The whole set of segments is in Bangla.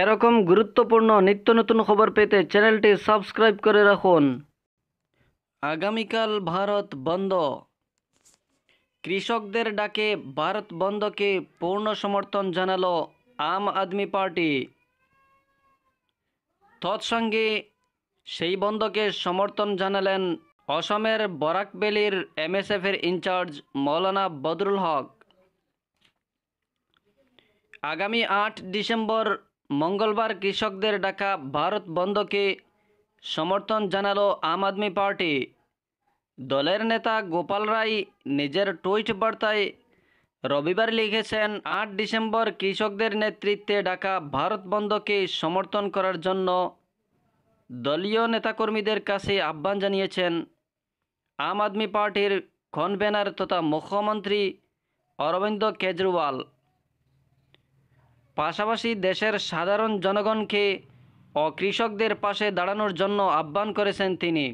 এরকম গুরুত্বপূর্ণ নিত্য নতুন খবর পেতে চ্যানেলটি সাবস্ক্রাইব করে রাখুন আগামীকাল ভারত বন্ধ কৃষকদের ডাকে ভারত বন্ধকে পূর্ণ সমর্থন জানালো আম আদমি পার্টি তৎসঙ্গে সেই বন্ধকে সমর্থন জানালেন অসমের বরাকবেলির এমএসএফের ইনচার্জ মৌলানা বদরুল হক আগামী আট ডিসেম্বর মঙ্গলবার কৃষকদের ডাকা ভারত বন্ধকে সমর্থন জানালো আম আদমি পার্টি দলের নেতা গোপাল রায় নিজের টুইট বার্তায় রবিবার লিখেছেন আট ডিসেম্বর কৃষকদের নেতৃত্বে ডাকা ভারত বন্ধকে সমর্থন করার জন্য দলীয় নেতাকর্মীদের কাছে আহ্বান জানিয়েছেন আম আদমি পার্টির খনভেনার তথা মুখ্যমন্ত্রী অরবিন্দ কেজরিওয়াল পাশাপাশি দেশের সাধারণ জনগণকে ও কৃষকদের পাশে দাঁড়ানোর জন্য আহ্বান করেছেন তিনি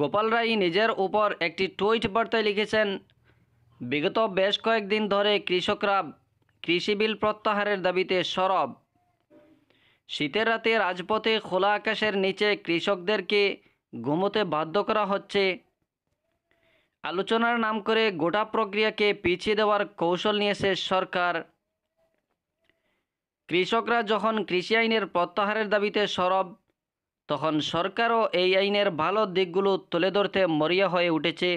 গোপাল রায় নিজের উপর একটি টুইট বার্তায় লিখেছেন বিগত বেশ কয়েকদিন ধরে কৃষকরা কৃষি বিল প্রত্যাহারের দাবিতে সরব শীতের রাতে রাজপথে খোলা আকাশের নিচে কৃষকদেরকে ঘুমোতে বাধ্য করা হচ্ছে আলোচনার নাম করে গোটা প্রক্রিয়াকে পিছিয়ে দেওয়ার কৌশল নিয়েছে সরকার কৃষকরা যখন কৃষি আইনের প্রত্যাহারের দাবিতে সরব তখন সরকারও এই আইনের ভালো দিকগুলো তুলে ধরতে মরিয়া হয়ে উঠেছে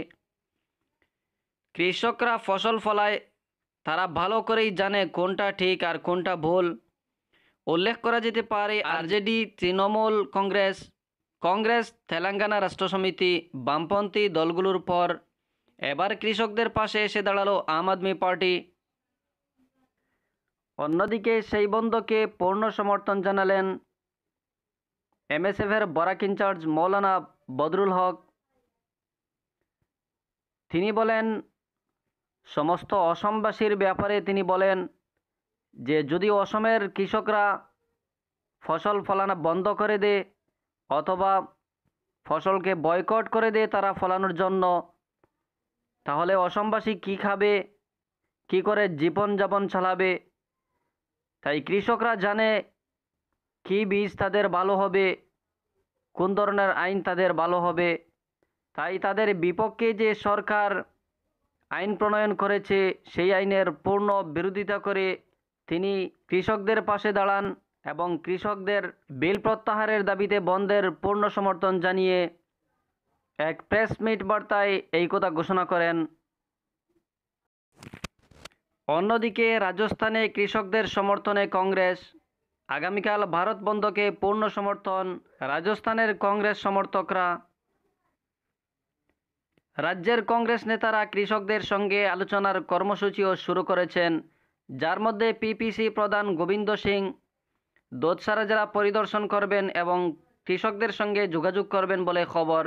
কৃষকরা ফসল ফলায় তারা ভালো করেই জানে কোনটা ঠিক আর কোনটা ভুল উল্লেখ করা যেতে পারে RJD Trinamool Congress Congress Telangana Rashtra Samiti বামপন্থী দলগুলোর পর এবার কৃষকদের পাশে এসে দাঁড়ালো আম আদমি পার্টি অন্যদিকে সেই বন্ধকে পূর্ণ সমর্থন জানালেন এমএসএফের বরাক ইনচার্জ মৌলানা বদরুল হক তিনি বলেন সমস্ত অসমবাসীর ব্যাপারে তিনি বলেন যে যদি অসমের কৃষকরা ফসল ফলানো বন্ধ করে দে অথবা ফসলকে বয়কট করে দে তারা ফলানোর জন্য তাহলে অসমবাসী কি খাবে কি করে জীবনযাপন চালাবে তাই কৃষকরা জানে কি বীজ তাদের ভালো হবে কোন ধরনের আইন তাদের ভালো হবে তাই তাদের বিপক্ষে যে সরকার আইন প্রণয়ন করেছে সেই আইনের পূর্ণ বিরোধিতা করে তিনি কৃষকদের পাশে দাঁড়ান এবং কৃষকদের বিল প্রত্যাহারের দাবিতে বন্ধের পূর্ণ সমর্থন জানিয়ে এক প্রেস মিট বার্তায় এই কথা ঘোষণা করেন অন্যদিকে রাজস্থানে কৃষকদের সমর্থনে কংগ্রেস আগামীকাল ভারত বন্ধকে পূর্ণ সমর্থন রাজস্থানের কংগ্রেস সমর্থকরা রাজ্যের কংগ্রেস নেতারা কৃষকদের সঙ্গে আলোচনার কর্মসূচিও শুরু করেছেন যার মধ্যে পিপিসি প্রধান গোবিন্দ সিং দোতসারা জেলা পরিদর্শন করবেন এবং কৃষকদের সঙ্গে যোগাযোগ করবেন বলে খবর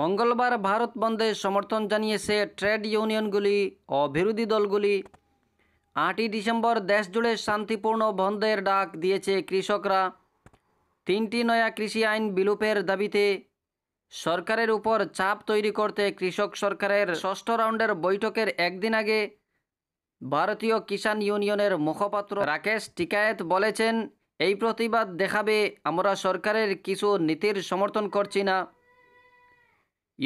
মঙ্গলবার ভারত বন্ধে সমর্থন জানিয়েছে ট্রেড ইউনিয়নগুলি ও বিরোধী দলগুলি আটই ডিসেম্বর দেশ জুড়ে শান্তিপূর্ণ বন্ধের ডাক দিয়েছে কৃষকরা তিনটি নয়া কৃষি আইন বিলোপের দাবিতে সরকারের উপর চাপ তৈরি করতে কৃষক সরকারের ষষ্ঠ রাউন্ডের বৈঠকের একদিন আগে ভারতীয় কিষাণ ইউনিয়নের মুখপাত্র রাকেশ টিকায়েত বলেছেন এই প্রতিবাদ দেখাবে আমরা সরকারের কিছু নীতির সমর্থন করছি না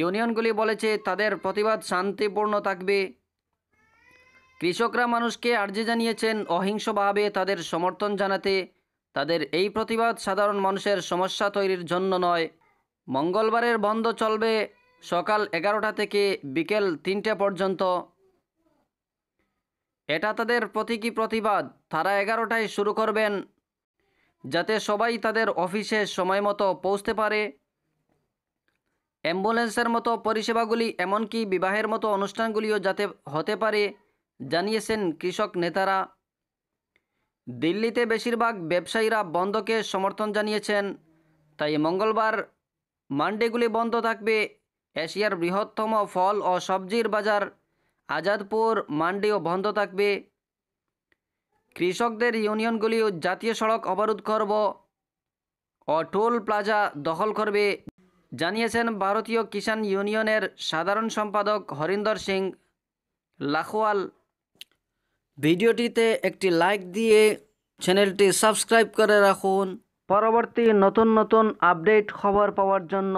ইউনিয়নগুলি বলেছে তাদের প্রতিবাদ শান্তিপূর্ণ থাকবে কৃষকরা মানুষকে আর্জি জানিয়েছেন অহিংসভাবে তাদের সমর্থন জানাতে তাদের এই প্রতিবাদ সাধারণ মানুষের সমস্যা তৈরির জন্য নয় মঙ্গলবারের বন্ধ চলবে সকাল এগারোটা থেকে বিকেল তিনটে পর্যন্ত এটা তাদের প্রতীকী প্রতিবাদ তারা এগারোটায় শুরু করবেন যাতে সবাই তাদের অফিসে সময় মতো পৌঁছতে পারে অ্যাম্বুলেন্সের মতো পরিষেবাগুলি এমনকি বিবাহের মতো অনুষ্ঠানগুলিও যাতে হতে পারে জানিয়েছেন কৃষক নেতারা দিল্লিতে বেশিরভাগ ব্যবসায়ীরা বন্ধকে সমর্থন জানিয়েছেন তাই মঙ্গলবার মান্ডিগুলি বন্ধ থাকবে এশিয়ার বৃহত্তম ফল ও সবজির বাজার আজাদপুর মান্ডিও বন্ধ থাকবে কৃষকদের ইউনিয়নগুলিও জাতীয় সড়ক অবরোধ করব ও টোল প্লাজা দখল করবে জানিয়েছেন ভারতীয় কিষাণ ইউনিয়নের সাধারণ সম্পাদক হরিন্দর সিং লাখওয়াল ভিডিওটিতে একটি লাইক দিয়ে চ্যানেলটি সাবস্ক্রাইব করে রাখুন পরবর্তী নতুন নতুন আপডেট খবর পাওয়ার জন্য